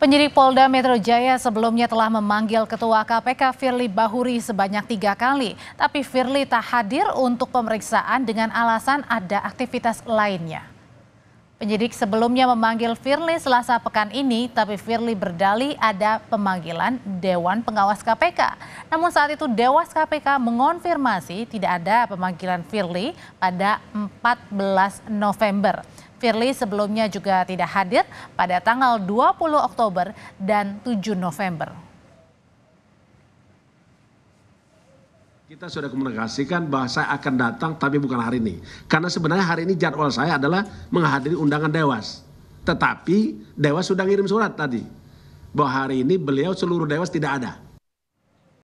Penyidik Polda Metro Jaya sebelumnya telah memanggil Ketua KPK Firly Bahuri sebanyak tiga kali, tapi Firly tak hadir untuk pemeriksaan dengan alasan ada aktivitas lainnya. Penyidik sebelumnya memanggil Firly selasa pekan ini, tapi Firly berdali ada pemanggilan Dewan Pengawas KPK. Namun saat itu Dewas KPK mengonfirmasi tidak ada pemanggilan Firly pada 14 November. Firly sebelumnya juga tidak hadir pada tanggal 20 Oktober dan 7 November. Kita sudah komunikasikan bahwa saya akan datang tapi bukan hari ini. Karena sebenarnya hari ini jadwal saya adalah menghadiri undangan Dewas. Tetapi Dewas sudah ngirim surat tadi. Bahwa hari ini beliau seluruh Dewas tidak ada.